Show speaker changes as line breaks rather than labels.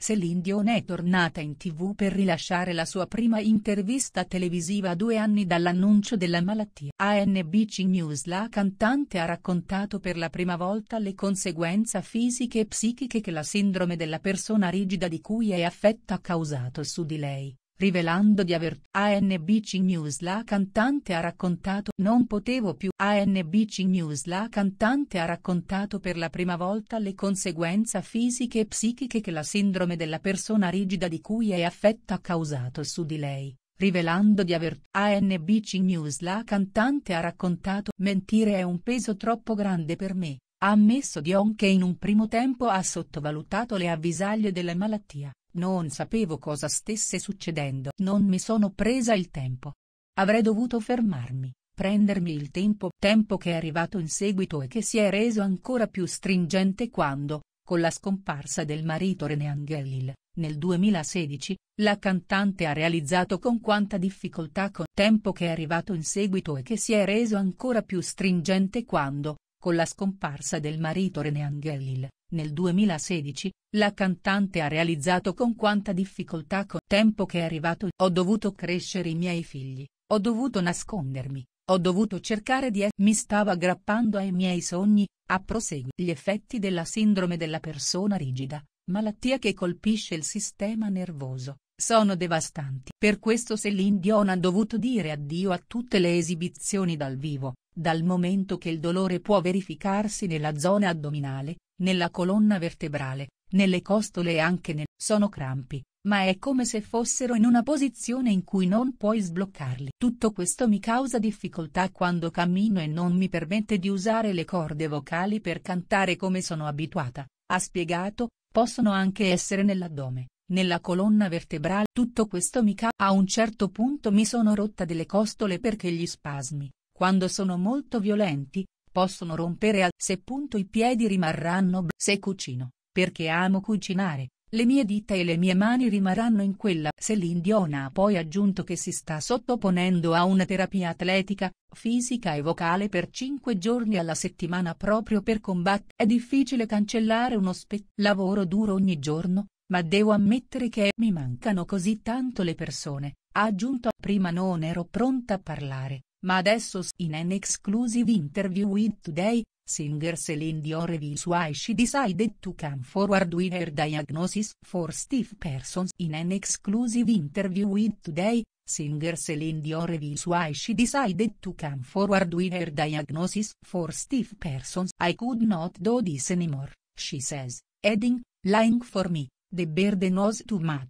Céline Dion è tornata in tv per rilasciare la sua prima intervista televisiva due anni dall'annuncio della malattia. A NBC News la cantante ha raccontato per la prima volta le conseguenze fisiche e psichiche che la sindrome della persona rigida di cui è affetta ha causato su di lei, rivelando di aver ANBC News la cantante ha raccontato non potevo più ANBC News la cantante ha raccontato per la prima volta le conseguenze fisiche e psichiche che la sindrome della persona rigida di cui è affetta ha causato su di lei rivelando di aver ANBC News la cantante ha raccontato mentire è un peso troppo grande per me ha ammesso Dion che in un primo tempo ha sottovalutato le avvisaglie della malattia, non sapevo cosa stesse succedendo. Non mi sono presa il tempo. Avrei dovuto fermarmi, prendermi il tempo, tempo che è arrivato in seguito e che si è reso ancora più stringente quando, con la scomparsa del marito René Angelil, nel 2016, la cantante ha realizzato con quanta difficoltà con tempo che è arrivato in seguito e che si è reso ancora più stringente quando, con la scomparsa del marito René Angelil, nel 2016, la cantante ha realizzato con quanta difficoltà con tempo che è arrivato Ho dovuto crescere i miei figli, ho dovuto nascondermi, ho dovuto cercare di... essere Mi stavo aggrappando ai miei sogni, a prosegui. Gli effetti della sindrome della persona rigida, malattia che colpisce il sistema nervoso, sono devastanti. Per questo Celine Dion ha dovuto dire addio a tutte le esibizioni dal vivo, dal momento che il dolore può verificarsi nella zona addominale, nella colonna vertebrale, nelle costole e anche nel sono crampi, ma è come se fossero in una posizione in cui non puoi sbloccarli. Tutto questo mi causa difficoltà quando cammino e non mi permette di usare le corde vocali per cantare come sono abituata, ha spiegato, possono anche essere nell'addome, nella colonna vertebrale. Tutto questo mi causa. A un certo punto mi sono rotta delle costole perché gli spasmi, quando sono molto violenti, possono rompere al se punto i piedi rimarranno b- se cucino, perché amo cucinare, le mie dita e le mie mani rimarranno in quella. se Dion ha poi aggiunto che si sta sottoponendo a una terapia atletica, fisica e vocale per 5 giorni alla settimana proprio per combattere. È difficile cancellare uno spett... lavoro duro ogni giorno, ma devo ammettere che mi mancano così tanto le persone, ha aggiunto. Prima non ero pronta a parlare, Ma adesso in an exclusive interview with Today, singer Celine Dion reveals why she decided to come forward with her diagnosis for stiff persons. In an exclusive interview with Today, singer Celine Dion reveals why she decided to come forward with her diagnosis for stiff persons. I could not do this anymore, she says, adding, lying for me, the burden was too much.